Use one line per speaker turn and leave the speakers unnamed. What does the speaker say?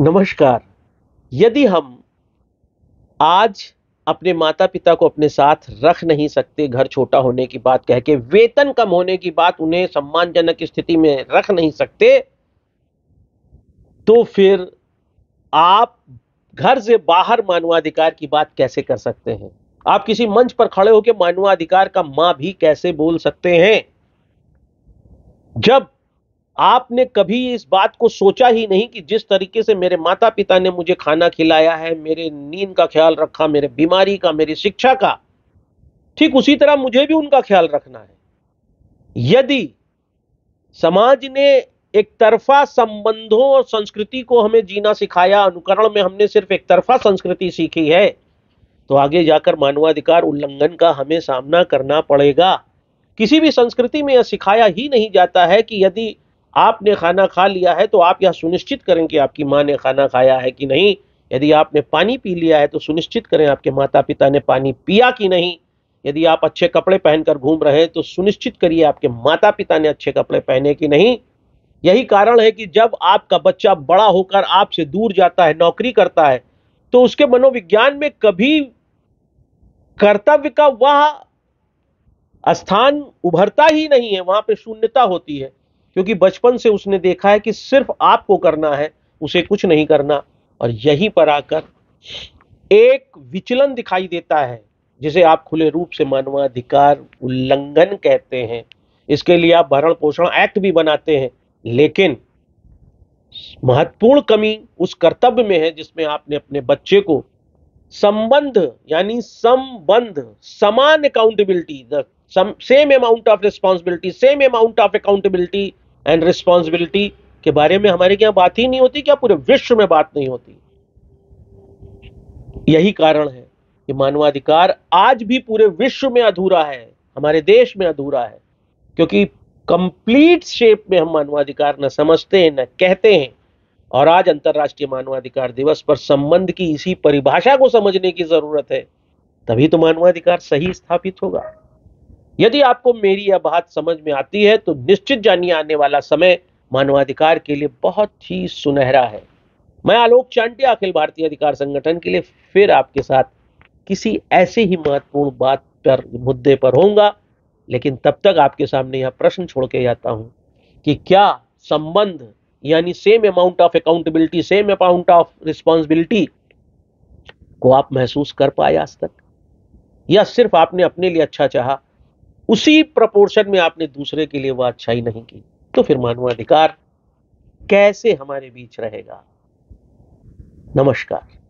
नमस्कार यदि हम आज अपने माता पिता को अपने साथ रख नहीं सकते घर छोटा होने की बात कह के वेतन कम होने की बात उन्हें सम्मानजनक स्थिति में रख नहीं सकते तो फिर आप घर से बाहर मानवाधिकार की बात कैसे कर सकते हैं आप किसी मंच पर खड़े होकर मानवाधिकार का मां भी कैसे बोल सकते हैं जब आपने कभी इस बात को सोचा ही नहीं कि जिस तरीके से मेरे माता पिता ने मुझे खाना खिलाया है मेरे नींद का ख्याल रखा मेरे बीमारी का मेरी शिक्षा का ठीक उसी तरह मुझे भी उनका ख्याल रखना है यदि समाज ने एक तरफा संबंधों और संस्कृति को हमें जीना सिखाया अनुकरण में हमने सिर्फ एक तरफा संस्कृति सीखी है तो आगे जाकर मानवाधिकार उल्लंघन का हमें सामना करना पड़ेगा किसी भी संस्कृति में यह सिखाया ही नहीं जाता है कि यदि आपने खाना खा लिया है तो आप यह सुनिश्चित करें कि आपकी माँ ने खाना खाया है कि नहीं यदि आपने पानी पी लिया है तो सुनिश्चित करें आपके माता पिता ने पानी पिया कि नहीं यदि आप अच्छे कपड़े पहनकर घूम रहे हैं तो सुनिश्चित करिए आपके माता पिता ने अच्छे कपड़े पहने कि नहीं यही कारण है कि जब आपका बच्चा बड़ा होकर आपसे दूर जाता है नौकरी करता है तो उसके मनोविज्ञान में कभी कर्तव्य का वह स्थान उभरता ही नहीं है वहां पर शून्यता होती है क्योंकि बचपन से उसने देखा है कि सिर्फ आपको करना है उसे कुछ नहीं करना और यहीं पर आकर एक विचलन दिखाई देता है जिसे आप खुले रूप से मानवाधिकार उल्लंघन कहते हैं इसके लिए आप भरण पोषण एक्ट भी बनाते हैं लेकिन महत्वपूर्ण कमी उस कर्तव्य में है जिसमें आपने अपने बच्चे को संबंध यानी संबंध समान accountability same amount of responsibility same amount of accountability and responsibility के बारे में हमारे यहाँ बात ही नहीं होती क्या पूरे विश्व में बात नहीं होती यही कारण है कि मानवाधिकार आज भी पूरे विश्व में अधूरा है हमारे देश में अधूरा है क्योंकि कंप्लीट शेप में हम मानवाधिकार न समझते हैं न कहते हैं और आज अंतर्राष्ट्रीय मानवाधिकार दिवस पर संबंध की इसी परिभाषा को समझने की जरूरत है तभी तो मानवाधिकार सही स्थापित होगा यदि आपको मेरी यह बात समझ में आती है तो निश्चित जानिए आने वाला समय मानवाधिकार के लिए बहुत ही सुनहरा है मैं आलोक चांटिया अखिल भारतीय अधिकार संगठन के लिए फिर आपके साथ किसी ऐसे ही महत्वपूर्ण बात पर मुद्दे पर होऊंगा लेकिन तब तक आपके सामने यह प्रश्न छोड़ के जाता हूं कि क्या संबंध यानी same amount of accountability same amount of responsibility को आप महसूस कर पाए आज तक या सिर्फ आपने अपने लिए अच्छा चाहा उसी प्रपोर्शन में आपने दूसरे के लिए वो अच्छाई नहीं की तो फिर मानवाधिकार कैसे हमारे बीच रहेगा नमस्कार